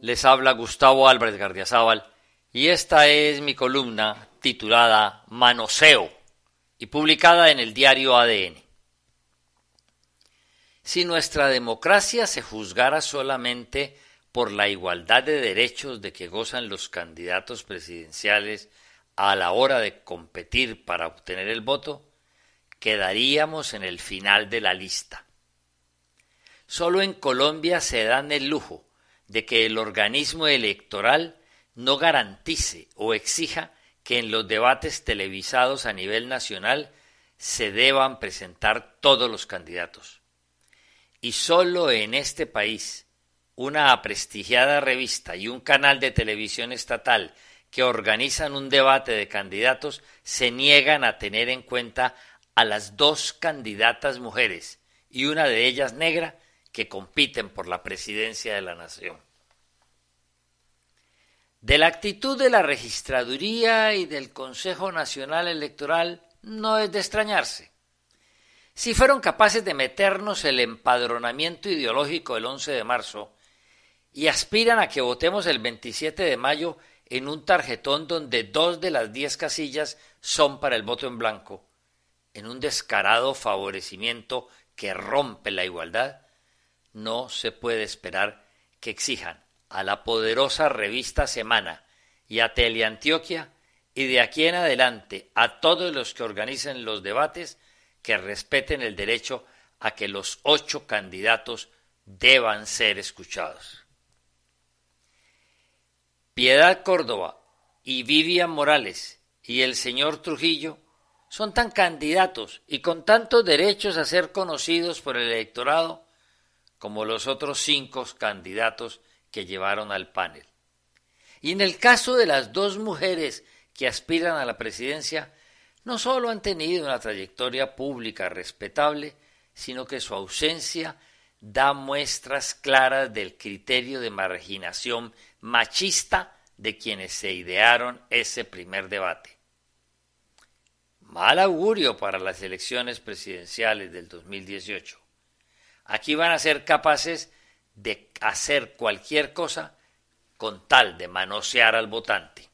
Les habla Gustavo Álvarez Gardiazábal y esta es mi columna titulada Manoseo y publicada en el diario ADN. Si nuestra democracia se juzgara solamente por la igualdad de derechos de que gozan los candidatos presidenciales a la hora de competir para obtener el voto, quedaríamos en el final de la lista. Solo en Colombia se dan el lujo de que el organismo electoral no garantice o exija que en los debates televisados a nivel nacional se deban presentar todos los candidatos. Y solo en este país, una prestigiada revista y un canal de televisión estatal que organizan un debate de candidatos se niegan a tener en cuenta a las dos candidatas mujeres y una de ellas negra que compiten por la presidencia de la nación. De la actitud de la registraduría y del Consejo Nacional Electoral no es de extrañarse. Si fueron capaces de meternos el empadronamiento ideológico el 11 de marzo y aspiran a que votemos el 27 de mayo en un tarjetón donde dos de las diez casillas son para el voto en blanco, en un descarado favorecimiento que rompe la igualdad, no se puede esperar que exijan a la poderosa revista Semana y a Teleantioquia y de aquí en adelante a todos los que organicen los debates que respeten el derecho a que los ocho candidatos deban ser escuchados. Piedad Córdoba y Vivian Morales y el señor Trujillo son tan candidatos y con tantos derechos a ser conocidos por el electorado como los otros cinco candidatos que llevaron al panel. Y en el caso de las dos mujeres que aspiran a la presidencia, no solo han tenido una trayectoria pública respetable, sino que su ausencia da muestras claras del criterio de marginación machista de quienes se idearon ese primer debate. Mal augurio para las elecciones presidenciales del 2018. Aquí van a ser capaces de hacer cualquier cosa con tal de manosear al votante.